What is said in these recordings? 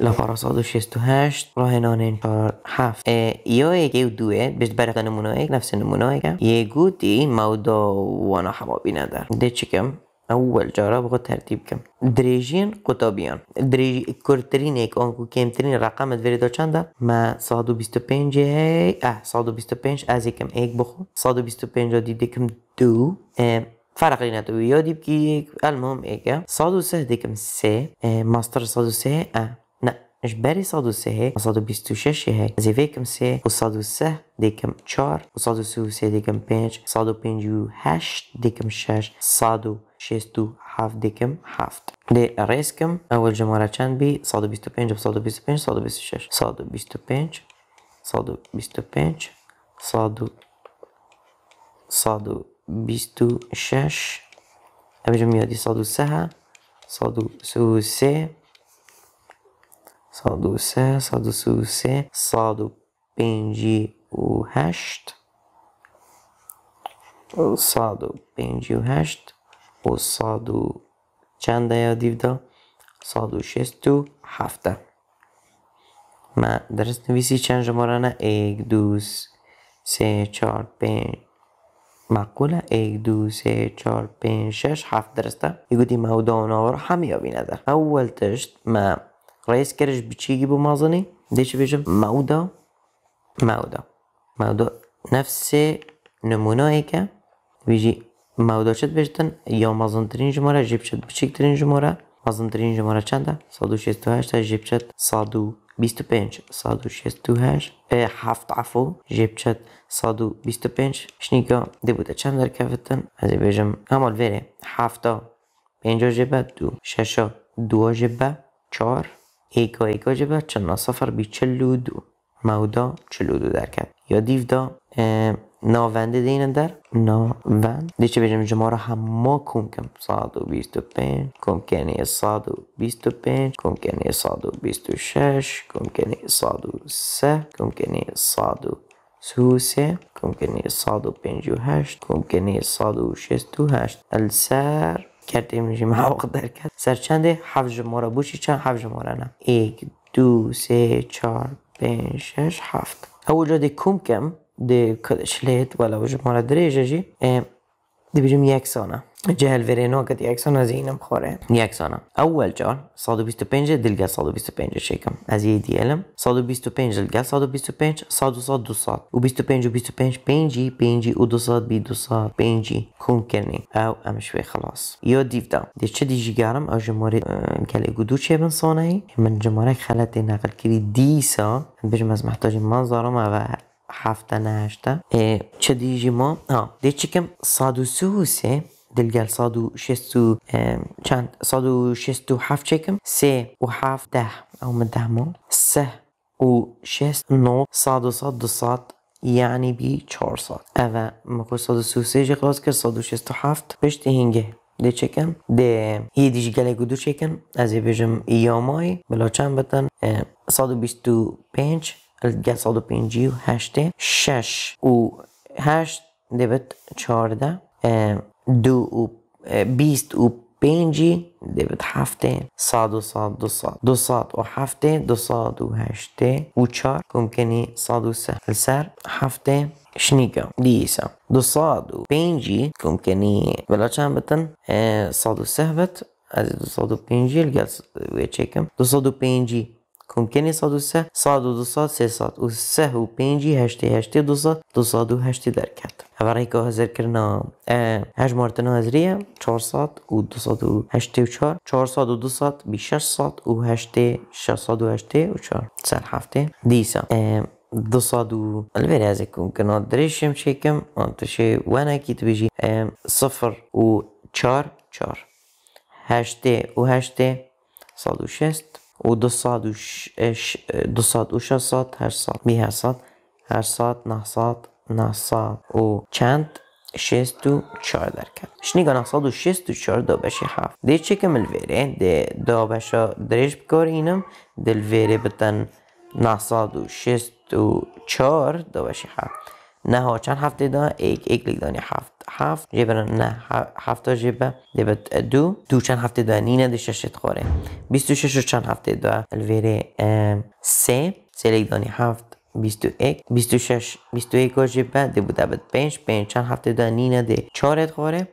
لپارا ساد هشت راه نان این پار هفت یا یکی و دوه بشت برق نمونه ایک نفس نمونه ایک یه گوتی مودا وانا حبابی ندار ده چکم اول جارا بخواد ترتیب کم دریجین قطابیان دریج کرترین ایک آنکو کمترین رقم دوری دا چند ما ساد و بیست و پینج اه ساد و بیست و پینج از یکم ایک بخو ساد و بیست و پینج را دیده کم دو فرق لینه تو که بکی ایک المهم ایگه. سادو سه دیکم سه ماستر سادو سه اه اجباری صادو سه صادو بیستو شش های کم سه وصادو سه ديكم تشار وصادو سو سه ديكم بينج صادو بينجو هشت ديكم شش صادو شستو حاف ديكم هافت دي ريسكم اول چند بی صادو پنج، بينج صادو بيستو بينج صادو بيستو شش صادو بيستو بينج صادو بيستو بينج صادو صادو بيستو شش صادو سه صادو و سه سادو سه سال دو سه سال دو پنجی و هشت سال دو پنجی و هشت و سال دو چند یا دا سال دو شست و هفته ما درست نویسی چند جماره نه ایک دو سه چار پنج مقبوله ایک دو سه چار پنج شش هفت درسته یکو دی ها رو همی یابی ندر اول تشت من رئیس بچی بچیگی بو مازنی دیش بیجم مودا مودا مودا نفس نمونه ای که بیجی مودا چت بیشتن یا مازنترین جمعه جیب چت بچیکترین مازن مازنترین جمعه چنده سادو هشت جیب چت 125 هشت هفت عفو جیب تشات 125 دی بوده چند در کفتن از بیجم همال ویره هفتا پنجا جیبه دو ششا دو جیبه چار ایکا هیکا جبه چنا سفر بی دو مودا دو در کرد یا دیو دا ناونده دینه در ناوند دیچه بجم جما را همه کم کم ساد و بیست و پنج کم کنی ساد و بیست و پنج کم کنی ساد و بیست و شش کم کنی ساد و سه کم کنی ساد و سه کم کنی ساد و پنج و هشت کم کنی ساد و شست و هشت السر کردیم میشیم حواق در کرد سرچند هفت جماره بوشی چند هفت جماره نه ایک، دو سه چار، پنج شش هفت اول جا دی کم کم دی کدش لیت ولا وجه مارا دریجه جی دي بيجم يكسونا جهل فيرينو قد يكسونا زينم خوري يكسونا أول جار صادو بيستو بينجة دلقى صادو بيستو بينجة شيكم أزي يدي ألم صادو بيستو بينجة دلقى صادو بيستو بينجة صادو صاد دو صاد وبيستو بينجة وبيستو بينجة بينجي بينجي ودو صاد بي دو صاد بينجي كون كرني أو أم خلاص يو ديف دا دي چه دي جيگارم أو جماري كالي قدو چه بن صاني من جماري خلاتي نقل كري دي سا بجم از محتاج منظرم أو هر هفته 7 e, ce ما، no dici che کم su سوسه، دلگل سادو شستو چند سادو شستو هفت چکم سه و هفت ده او ما سه و شست نو ساد دو ساد یعنی بی چهار ساد اوه مکو سادو سو سیجی قلاز کرد صادو شست و هفت پشت هنگه ده چکم ده یه دیجی گله گدو چکم از یه بجم ایامای بلا چند بتن سادو بیست و پنج القصد بینجی و هشته شش و هشت دبت چارده دو و بیست و بینجی دبت هفته صاد و صاد دو صاد دو صاد و هفته دو صاد و هشته و چار ممکنی صاد و سه السر هفته شنيكا ديسا دو صاد و بينجي كمكني بلا بتن صاد و سهبت از دو صاد و بينجي القصد ويتشيكم دو صاد و بينجي ممکنه 103 و سه صد و صد و صد دو صد و هشتی در کرد ای که حاضر کرنا هجمارت چهار صد و دو صد و چهار چهار صد و شش 608 و 4 سر هفته دیسا دو صادو از هذاک ممکن دریشم کم انتشی وانا تو بیجی صفر و چار چار هشتی و صد و شست و دو ساعت و ش... دو ساعت و شش ساعت هر ساعت هر ساعت هر ساعت نه ساعت نه ساعت و چند شست و چهار در کرد شنیگا نه ساعت و شست و چهار دو بشی هفت دی چکم الویره دی دو بشه درش بکار اینم دل ویره بتن نه ساعت و شست و چهار دو بشه هفت نه ها چند هفته دا ایک ایک دانی هفت هفت جیبرن نه هفتا جیب دبت دو دو چند هفته دو نینه دو ششت خوره بیست و شش چند هفته دو الویره سه سه لگدانی هفت 21 26 21 جیب ده بوده بد پنج پنج چند هفته دو نینه دی چارت خوره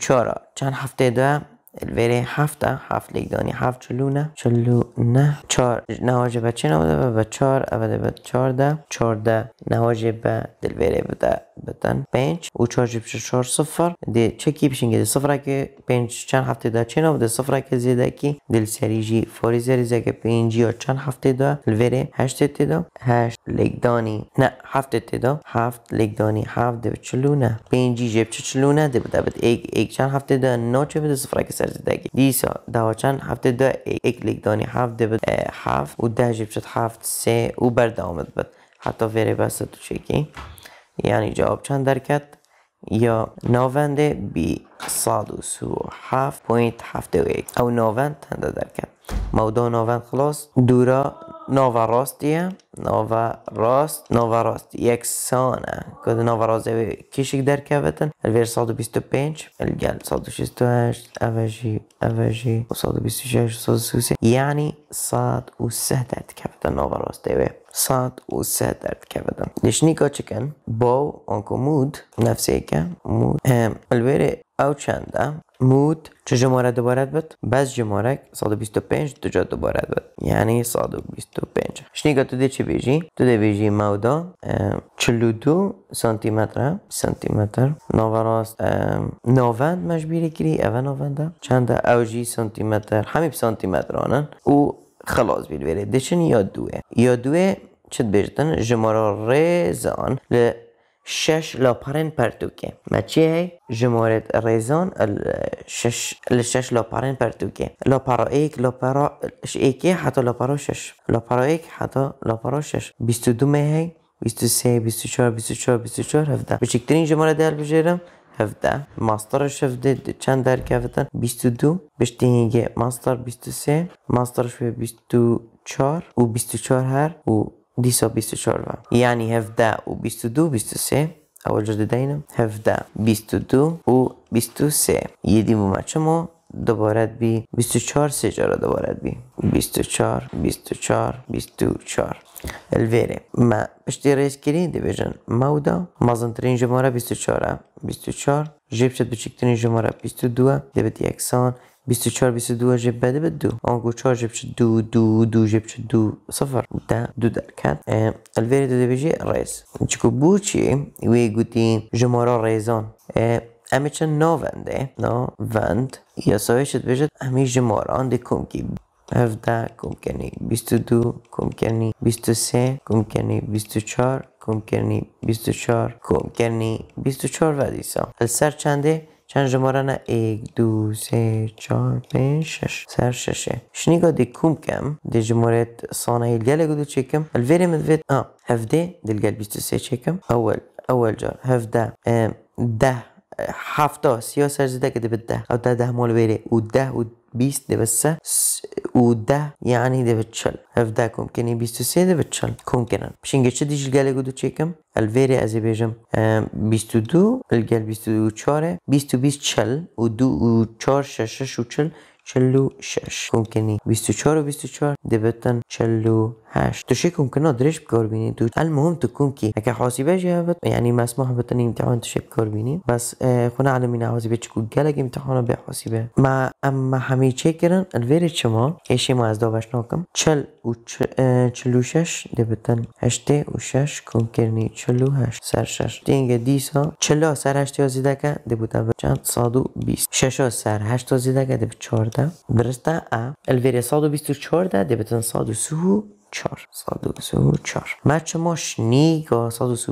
چهارا چند هفته دو الوره هفته هفت لگدانی هفت چلو نه چلو نه چار نواجه به چه نبوده و به چار اوده به چارده چارده نواجه به دلوره بوده بتن پنج او چار جب چار صفر ده چه کی بشنگه ده صفره که پنج چند هفته ده چه نواده صفره که زیده که دل جی فوری زریزه که پنجی یا چند هفته ده الوره هشت ده هشت لگدانی نه هفت ده هفت لگدانی هفت ده چلو نه پنجی جب چلو نه ده بوده بد ایک ایک چند هفته ده نه چه بوده صفره که زدگی دیسا دو هەفتێ لیگ دانی هفته بود. هفت. و ده بچێت هفت سه. و بود. حتی ویره بسته تو چکی یعنی جواب چند درکت؟ یا نووند بی ساد و سو و هفت. پوینت هفته و ایک. او نووند تنده درکت مودا نووند خلاص دورا nova Novorostija, Novorost, Novorost, yeksona. Kod Novorostijevi kişi giderken vatan. Elver 125, Elgel 168, Avaji, Avaji, 126, 138. Yani saat u sehdet kafetan Novorostijevi. 107 درکه بدم دیشنی که چکن با آنکو مود نفسی که مود الویره او چنده مود چه جماره دوباره بد بس جماره 125 جا دوباره بد یعنی 125 شنیگا تو دی چی بیجی تو دی بیجی مودا 42 سانتی متر سانتی متر نوراست 90 مجبوری کری اول 90 چند اوجی سانتی متر همین سانتی مترانن او خلاص بیل بره دچن یا دوه یا دوه چت بیشتن جمارا ریزان ل شش لاپارن پرتوکه ما چی هی؟ شش, ل شش الشش لوبارین بارتوکی لوبارو ایک ش ایکی حتی لوبارو شش لوبارو ایک حتی شش دو دومی هی؟ بیستو سه بیست شور بیستو شور بیستو چهار هفده چیکترین دل هفده ماسترش هفده چند درکه هفتن بیستو دو بشتی ماستر بیستو سه ماسترش به و 24 هر و دیسا 24 و یعنی 17 و 22 23 اول جا دیده اینم 17 22 و 23 یه دیمو مچه ما دوباره بی 24 سه جارا دوبارد بی 24 24 24 الویره ما پشتی رئیس کرین دی بیجن مودا مازنترین جماره 24 24 جیب شد بچکترین جماره 22 دی بیت یکسان 24 22 جیب دو بدو اونکو جب چه دو دو دو چه دو صفر دا دو در ال الویر دو ریز چکو بو بوتشی وی گوتی جمارا ریزان امی چه نو ونده نو وند یا شد بجد امی جماران ده کم کی 17 کم کنی دو کم کنی سه کم کنی 24 کم کنی 24 کم کنی 24 و دیسا سر چنده چند شماره نه ایک دو سه چهار پنج شش سر ششه شنیگا کم کم جماره دی سانه صانعی اگو دو تشيكم الفيري مدفيت آه هفدي دي القلب سه چکم اول اول جار هفده ده 70 یا که كده ده او ده ده مول بيري او او ده بس وده يعني ده بتشل هفدا كومكني بيستو سي ده بتشل چه دیش نجیش گودو چیکم الویره تشیکم بیجم و و دو و و دو تشارة بيستو بيست شل ودو وتشار ششش چل چلو شش 24 و 24 دبتن چلو هاشت تشیک ممکن دریش بکوربینی دوت المهم تکون کی اگه حاسبه جابت یعنی یعنی ما اسمح بتني امتحان تشيك بكوربيني بس اه خونا على به حاسبه تشكو قالك امتحان به حاسبه ما اما همي تشيكرن الفيريت شما ايشي ما از دابش ناكم چل و چلو شش دبتن هشته و شش کن کرنی چلو هشت سر شش دینگه دیسا چلا سر هشتی ها زیده که دبتن به چند صاد و بیست شش ها سر هشت ها زیده که دبت چارده درسته ا الویره صاد و بیست و چارده دبتن صاد و سهو 4 سو چار. چه ماش نیگا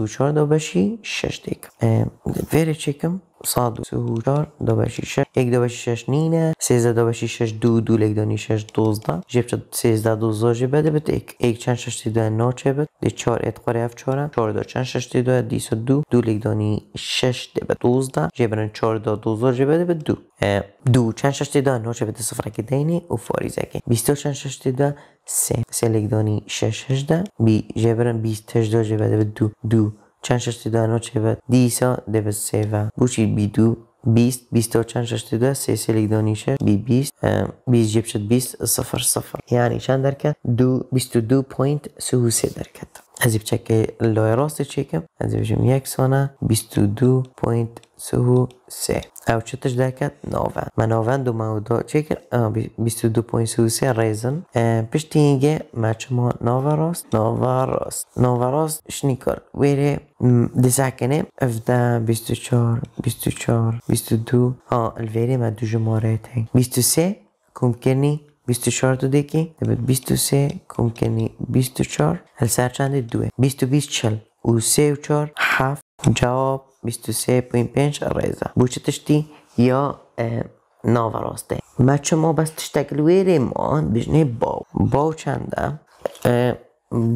چار دو بشی شش دیگه ویره چکم صاد سه چهار دو شش یک دو شش نینه سیزده دو به شش دو دو لگ دانی شش دوزده جیب سیزده جیب بده یک یک چند تی دو بده دی چهار ات دو چند شش تی دو دو دو لگ شش ده دو دو دو چند شش تی دو بده که دینی و فاریزه که بیست چند شش تی دو سه سه لگ شش بی جیب بیست بده دو دو دیسا 162 297 Bushid b دو 20 24 سلسله دانیشه بی بیست بیست جیب شد بیست صفر صفر یعنی چند درکت دو دو سه درکت از این چک لای راست چکم از این یک سانه بیست و دو پوینت سو سه او چطش دکت نوان من نوان دو مودا چکر بیست و دو پوینت سو سه ریزن پیش تینگه ما چما راست نوان راست نوان راست شنی کار ویره دسکنه افده بیست و چار بیست و چار بیست و دو ها الویره ما دو جماره تنگ بیست و سه کم کنی 24 دو دیکی 23 کم کنی 24 هل چند دوه 22 چل و 3 و 4 7 جواب 23 پوین 5 ریزا بوچه تشتی یا ناو راسته چه ما بس تشتگلویری ما بجنه باو باو چنده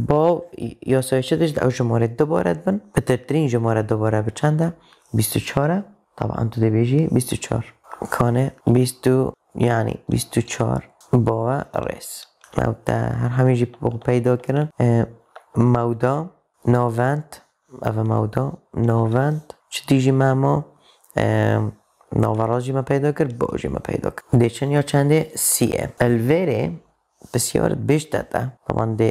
باو یا سایشه داشت او جماره دوباره بن بترترین جماره دوباره به چنده 24 طبعا تو دبیجی 24 کانه 22 یعنی 24 باوە ڕێز هەر هەمیژی پیدا کردن مەودا ناڤند ئەە مەودا ناڤند چ دیژی مامۆ ناوەڕازی مە پیدا کرد بۆژی مە پیدا کرد دێچن یا چندێ سیە ئەلێرێ بسیارت بێش دەتە بەوان دێ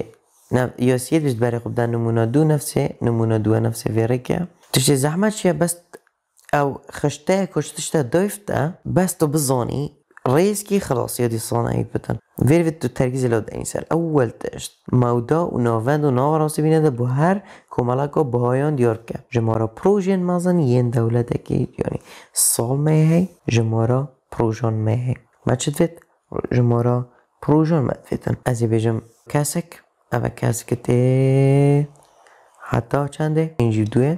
یاسیت بشت بەرە نمونه نمونە دوو نفسێ نمونە دووە نفسێ که تشتی زەحمە چیە بەست ئەو خشتەیە کوشتشتە دۆیفتە بەست و بزۆنی الرئيس كي خلاص يدي الصانع يبتن تو تركيز لود انسر اول تشت مودا و ناوند و ناو راسي بینه بو هر کمالاکا بهایان دیار که جمارا پروژین مازن یه دولت اکی یعنی سال میهی جمارا پروژان میهی ما چطفت جمارا پروژان مدفتن ازی بجم کسک او کسک تی حتی چنده اینجی دوه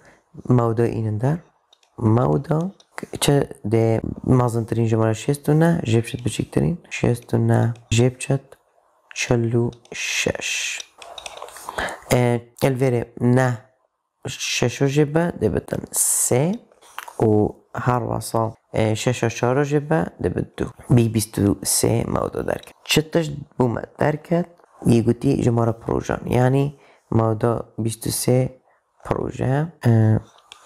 در مودا چه ده ترین جمعه شیست و نه جیب شد بچکترین شیست و نه جیب شد چلو شش ویره نه شش و جبه ده بتن سه و هر وصا شش و چار و جبه ده بدو بی بیست و سه درکت چتش بومه درکت یه گوتی جمعه پروژان یعنی بیست سه پروژه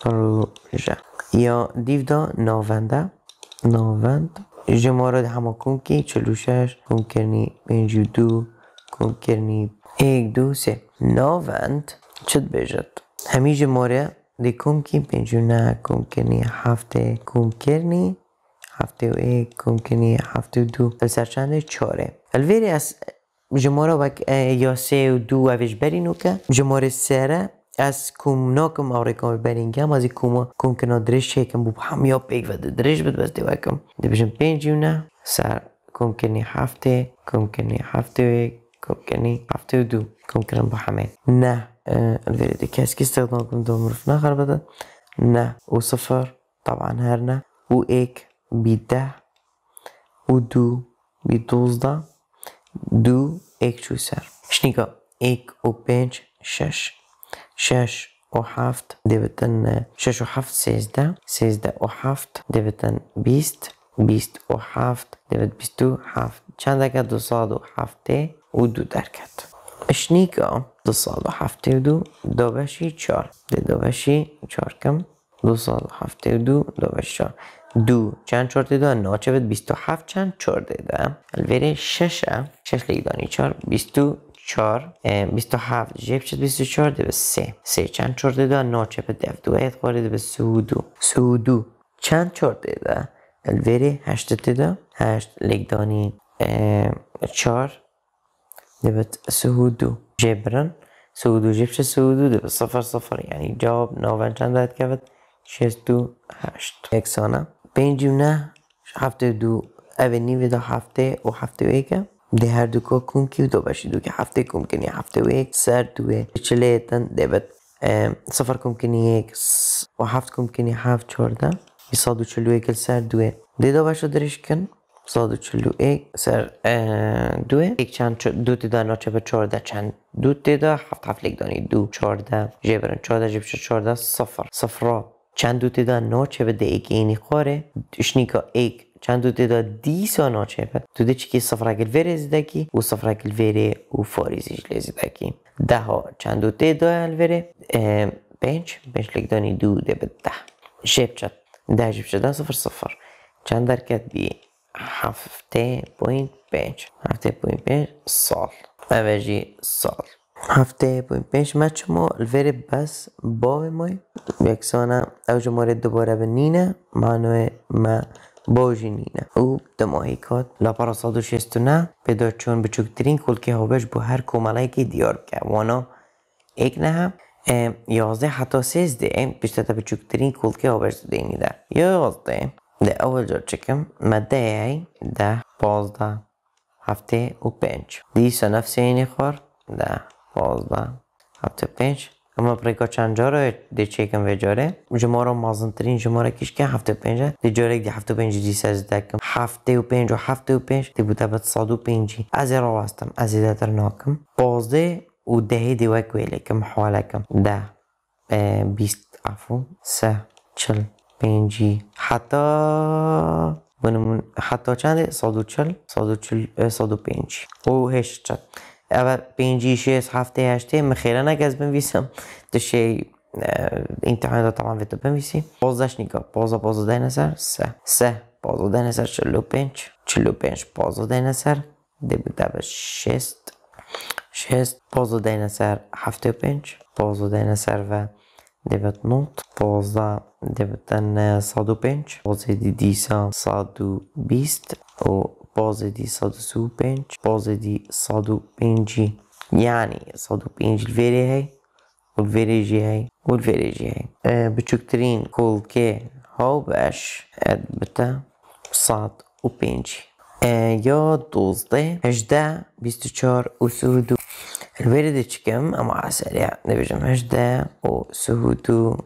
پروژه یا دیودا نوونده نووند جمارد همه کن که چلو شش کرنی پنجو دو کن کرنی ایک دو سه نووند چد بیجد همی جماره دی کن که پنجو نه کن کرنی هفته کن کرنی هفته و ایک کن کرنی هفته و دو سرچنده سرچند چاره الویری از جماره وک یا سه و دو اوش برینو که جماره سره از آوری کم آوریکا برینگم از کوما کم کنا درش شکم بو هم یا پیک ود درش بد بس دیوکم دبیم پنج یونه سر کم کنی هفته کم کنی هفته و کم کنی هفته دو کم کنم با همه نه کی كاس كي دو دوم نخر بده نه او صفر طبعا هر نه و بی ده او دو بی دوزده دو یک شو سر شنیکا ایک و بنج شش 6 و 7 دبتن 6 و 7 13 13 و 7 دبتن 20 20 و 7 دبت 22 7 چند اگه 207 و 2 درکت اشنیکا 272 دو بشی 4 دو بشی 4 کم 272 دو بشی 4 دو چند چرده دو ناچه بد 27 چند چرده ده الوره 6 6 لیدانی 4 22 4 27 جیب چه 24 ده 3 3 چند چرده ده 9 چه به 2 ایت قاره به سودو 32 چند چرده ده الوری 8 ده ده 8 لگدانی 4 ده به 32 جبرن جیب چه 32 ده صفر 0 یعنی جواب 9 چند دهت کبت 68 یکسانه 5 نه 7 دو اولی ده و 7 و देहरादूको कुम دو तो دو के हफ्ते कुम के هفته و हुए सर दुए पिछले तन سفر كمكني یک و هفت حاف تشوردا یصادو تشلو هیک چلو دوی سر دو باشو دریش کن صادو تشلو یک سر دوی یک چند دو تدا به چند دو تدا هفت حفلک دانی دو تشوردا جبران 14 جبش تشوردا صفر سفرا چند دو تدا ده بدی اینی اینی خوری که ایک چندو تدا دی سانا چه پد تو ده چی که صفره اگل ویر و صفره اگل ویره او فاریزیش ده ها چندو تدا هل ویره پنچ پنچ لگ دانی دو ده به ده شیب چد ده شیب چد ده صفر صفر چند درکت بی هفته پوینت پنچ هفته پوینت پنچ سال اوجی سال هفته پوین پنج مچ ما الوره بس باوی مای یک سانه او جماره دوباره به نینه معنوه ما Bojinina. او دمایکات لپارا نه. پیدا چون بچکترین کلکه هاوش بو هر کمالی که دیار که وانا ایک نه یازده حتی سیزده تا بچکترین کلکه هاوش دینی ده یازده ده اول جار چکم مده ای ده پازده هفته و پنج دیسا نفسه اینی خور ده پازده هفته پنج हमें प्रिकॉशन जो रो दे चेक वे जोरे जमारो माजन तरीन जमारा किश क्या हफ्ते पेंज दे जोरे दे हफ्ते पेंज जी सज तक हफ्ते पेंज و हफ्ते पेंज ते बुता बत صادو पेंजी از رواستم از زیاتر ناکم 15 و ده دی وکویلکم حوالکم ده بیست عفو سه چل پنجی حتی بنمون حتی چنده صادو چل صادو چل صادو پنجی و هشت چند اول پنجی شیست هفته هشته من نگز انا کاز این تشی امتحان طبعا فیتو بنفیسی نگاه بازا بازا ده نسر سه سه پوزا چلو پنج بازا ده نسر پوزا دینسر به شیست شیست بازا ده هفته بازا پوزا نسر و دبت نوت بوزا دبتن پنج بازه دی و base di 105 base di 105 یعنی 105 veri hay والفيريجي هاي والفيريجي هی، أه بتشكترين كل كي هاو باش بتا صاد وبينجي پنجی. یا دوزده هجده بیستو چار و سهودو چکم چکم اما عسریع نبجم هجده و سهودو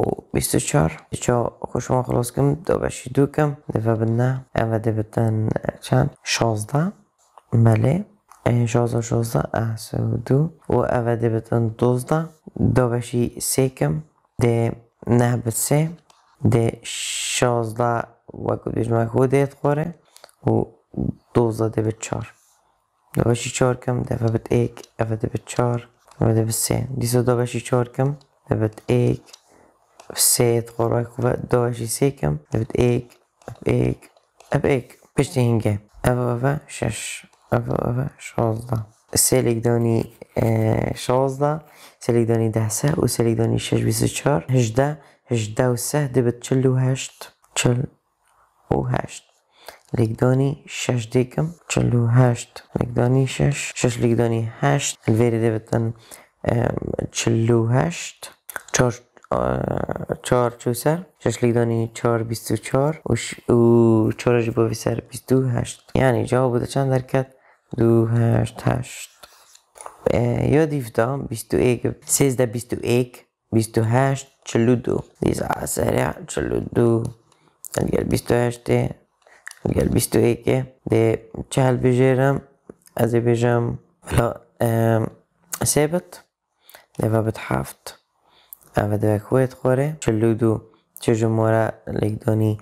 و 24 چا شما خلاص کم دو بشی دو کم دفع بدن اوه ده بدن چند 16 بله 16 16 احسو دو و اوه ده بدن 12 دو بشی سه کم ده نه بد سه ده 16 وکو بیجمع خود دیت خوره و 12 ده 4 دو بشی 4 کم دفع بد 1 اوه ده بد 4 اوه ده بد 3 دیسا دو بشی 4 کم دفع 1 Vse tako rekao, dođi ايك اب ايك اب ايك باش تهنقا أبا أبا شش أبا أبا شوزدا سالك دوني آه، شوزدا سالك دوني و وسالك دوني شاش بيس تشار هجدا هجدا وسه دبت تشل وهاشت تشل وهاشت ليك دوني شاش ديكم تشل وهاشت ليك دوني شاش شاش ليك دوني هاشت الفيري دبتن تن تشل وهاشت تشارج چهار شش ششلیگدانی چهار بیست و چهار و چهارش باوی سر بیست و هشت یعنی جواب بوده چند درکت دو هشت هشت یا دیفتام بیست و ایک سیزده بیست و ایک بیست و هشت چلو دو دیزا سریع چلو دو الگل بیستو و هشته الگل بیست ایکه ده چهل بجرم از بجرم بلا ده بابت حافت خوره. چه core چه چجمورا لگدانی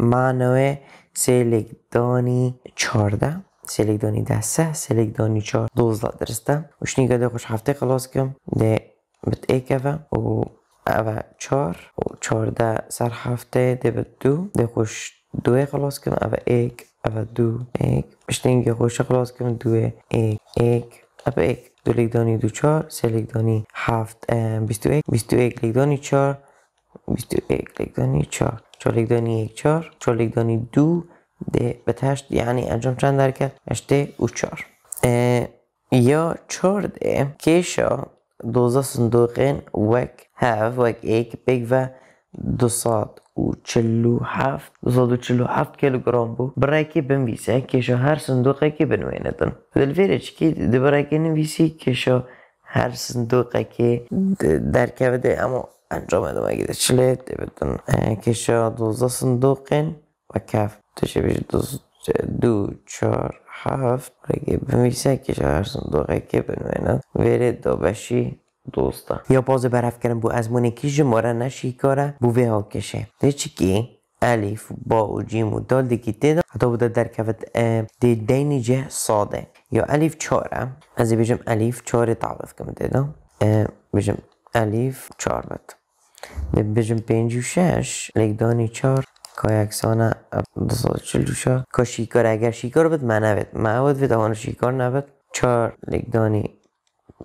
معنوه لگدانی چارده لگدانی دسته لگدانی چار دوزده درسته وشنی ده خوش هفته خلاص کم ده بت ایک و او چار و چارده سر هفته ده بت دو ده خوش دوه خلاص کم او ایک او دو ایک بشتنگی خوش خلاص کم دوه ایک ایک او ایک دو لگدانی دو چار سه لگدانی هفت بیست و یک بیست و یک لگدانی چار بیست و یک لگدانی چار چار لگدانی یک چار چار لگدانی دو ده به تشت یعنی انجام چند کرد اشته او چار یا ده کشا دوزه صندوقین وک هف وک ایک بگ و دو ساد و 47 247 کیلوگرم بو برای که بنویسه کشا هر صندوقه که بنویندن دلویره چکی ده برای که نویسی کشا هر صندوقه که در کبده اما انجام دادم اگه چله ده بدن کشا 12 صندوقین و کف تشه بیش دو چار هفت برای که بنویسه کشا هر صندوقه که بنویند ویره دو بشی dosta. Yopozu barafkarin bu azmuneki žumora nashikora buvê hawkêşe. کی الف با و جیم و دال دیگه تیدا حتی بوده در کفت دی دینی جه یا الف چاره از بیجم الف چاره تعرف کم تیدا بیجم الف چار بد بیجم پنج و شش لگدانی چار که اکسانه دستاد چلو شا که شیکار اگر شیکار بد من نبید من عود بید شیکار چار لگدانی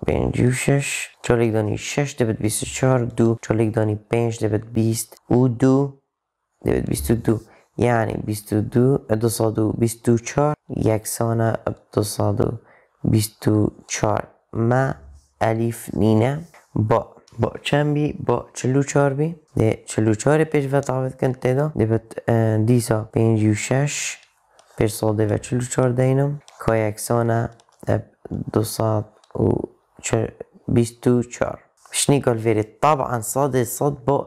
56 چلی دانی 6 دبت 24 دو چلی دانی 5 دبت 20 او دو دبت 22 یعنی 22 دو سادو 24 یک سانه دو سادو ما الیف نینه با با چن بی با 44 چار بی ده چلو چار پیش و تاوید کن تیدا دبت دیسا 56 پیش ساده و چلو چار دینم که یک سانه دو 24 شنی ویرید طبعا صاد صد با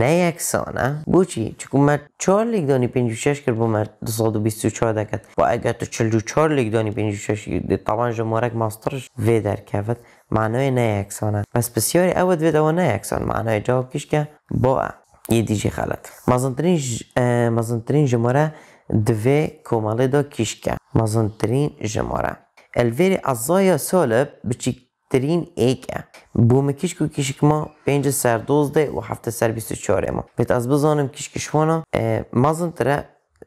نه یک بو بوچی چون مرد چهار لیگ دانی پینجو شش کرد با مرد دو و بیست و چهار دکت و اگر تو چلجو و چهار لیگ دانی پینجو و دی طبعا جمارک ماسترش وی در کفت معنای نه یک سانه بس بسیاری اود وی و نه یک سانه معنای جواب کش که با یه دیجی خلط مزنترین ج... مزنترین جماره دوی کماله دا کش که مزنترین جماره الویری ازایا سالب بچی ترین ایکه بوم کیش کو کیشک ما پنج سر دوزده و هفته سر بیست چهاره ما ویت از بزانم کیشکش وانا مازن تره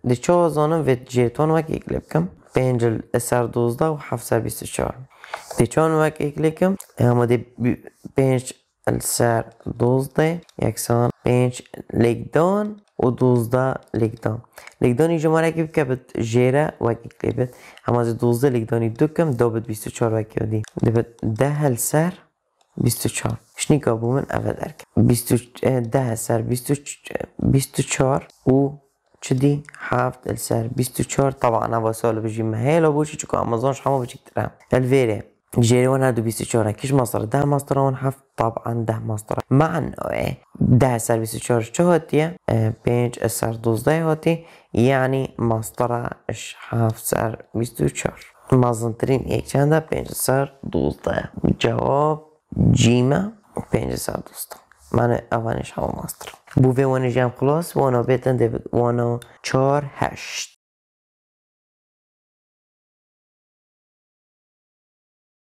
دی چه زانم ویت جیتون وک اکلیب کم پنج سر دوزده و هفت سر بیست چهار دی چون وک اکلیب کم اما دی پنج سر دوزده یکسان پنج لگدان و دوزده لگدان ما جماره که بکبت جیره وکی کلیبت هم از دوزده لگدانی دو کم دو بیست و چار وکی آدی ده هل سر بیست چار شنیکا بومن اول درک بیست و ده سر بیست و, بیست و چار و چدی هفت السر چار طبعا انا بسال بجي ما هي لو بوشي تشكو امازون شحال ما بجيك الفيري جيري شورا كيش مصر ده مصر هفت طبعا ده مصر اوه ده سر 24 شو اه بيج سر 12 هتي يعني مصر هفت سر 24 مازنترين ایک چنده دوزده جواب جیمه 512 من اولش مصر بو خلاص وانا وانو چار هشت